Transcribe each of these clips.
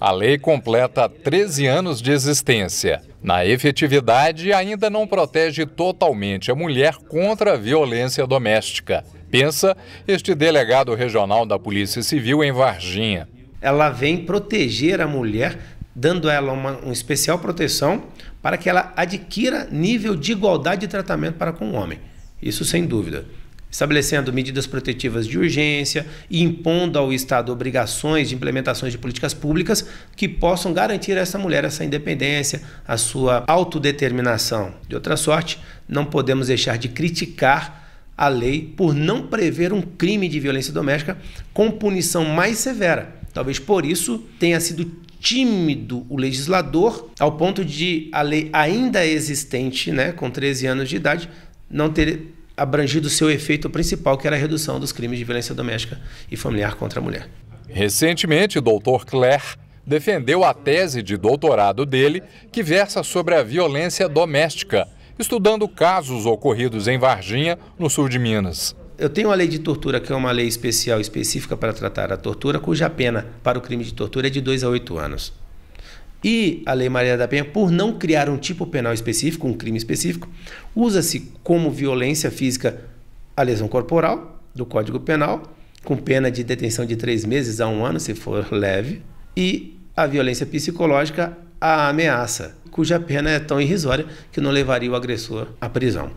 A lei completa 13 anos de existência. Na efetividade, ainda não protege totalmente a mulher contra a violência doméstica. Pensa este delegado regional da Polícia Civil em Varginha. Ela vem proteger a mulher, dando ela uma, uma especial proteção para que ela adquira nível de igualdade de tratamento para com o homem. Isso sem dúvida estabelecendo medidas protetivas de urgência e impondo ao Estado obrigações de implementações de políticas públicas que possam garantir a essa mulher essa independência, a sua autodeterminação. De outra sorte, não podemos deixar de criticar a lei por não prever um crime de violência doméstica com punição mais severa. Talvez por isso tenha sido tímido o legislador ao ponto de a lei ainda existente, né, com 13 anos de idade, não ter abrangido o seu efeito principal, que era a redução dos crimes de violência doméstica e familiar contra a mulher. Recentemente, o doutor Claire defendeu a tese de doutorado dele, que versa sobre a violência doméstica, estudando casos ocorridos em Varginha, no sul de Minas. Eu tenho a lei de tortura, que é uma lei especial específica para tratar a tortura, cuja pena para o crime de tortura é de 2 a 8 anos. E a Lei Maria da Penha, por não criar um tipo penal específico, um crime específico, usa-se como violência física a lesão corporal do Código Penal, com pena de detenção de três meses a um ano, se for leve, e a violência psicológica, a ameaça, cuja pena é tão irrisória que não levaria o agressor à prisão.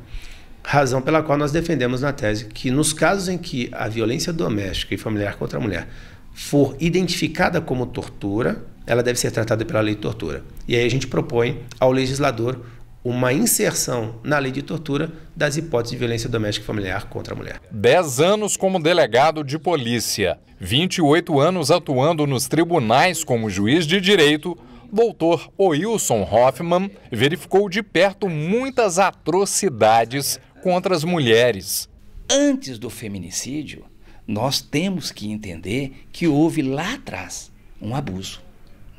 Razão pela qual nós defendemos na tese que, nos casos em que a violência doméstica e familiar contra a mulher for identificada como tortura, ela deve ser tratada pela lei de tortura. E aí a gente propõe ao legislador uma inserção na lei de tortura das hipóteses de violência doméstica e familiar contra a mulher. 10 anos como delegado de polícia, 28 anos atuando nos tribunais como juiz de direito, doutor Wilson Hoffman verificou de perto muitas atrocidades contra as mulheres. Antes do feminicídio, nós temos que entender que houve lá atrás um abuso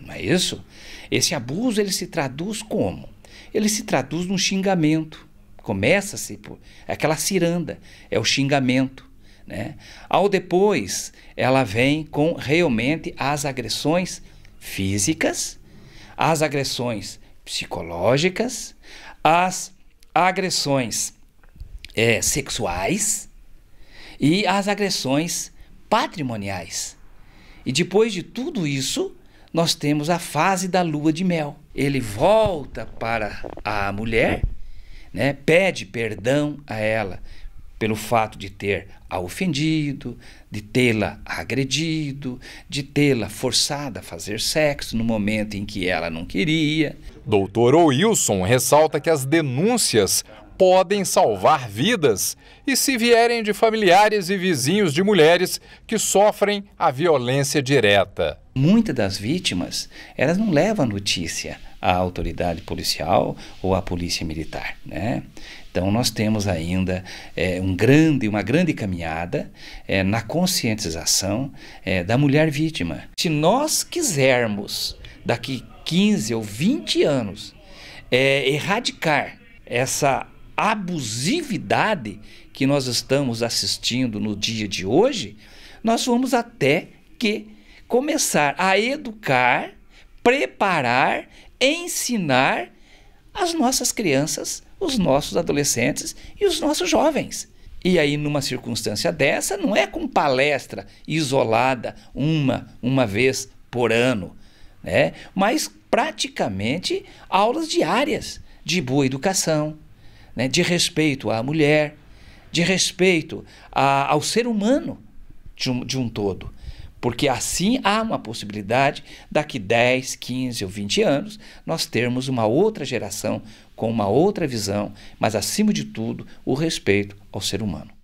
não é isso? Esse abuso ele se traduz como? Ele se traduz num xingamento. Começa-se por aquela ciranda, é o xingamento. Né? Ao depois, ela vem com realmente as agressões físicas, as agressões psicológicas, as agressões é, sexuais e as agressões patrimoniais. E depois de tudo isso, nós temos a fase da lua de mel. Ele volta para a mulher, né? pede perdão a ela pelo fato de ter a ofendido, de tê-la agredido, de tê-la forçada a fazer sexo no momento em que ela não queria. Doutor Wilson ressalta que as denúncias podem salvar vidas e se vierem de familiares e vizinhos de mulheres que sofrem a violência direta muitas das vítimas, elas não levam notícia à autoridade policial ou à polícia militar, né? Então nós temos ainda é, um grande, uma grande caminhada é, na conscientização é, da mulher vítima. Se nós quisermos daqui 15 ou 20 anos é, erradicar essa abusividade que nós estamos assistindo no dia de hoje, nós vamos até que começar a educar, preparar, ensinar as nossas crianças, os nossos adolescentes e os nossos jovens. E aí, numa circunstância dessa, não é com palestra isolada, uma, uma vez por ano, né? mas praticamente aulas diárias de boa educação, né? de respeito à mulher, de respeito a, ao ser humano de um, de um todo. Porque assim há uma possibilidade daqui 10, 15 ou 20 anos nós termos uma outra geração com uma outra visão, mas acima de tudo, o respeito ao ser humano.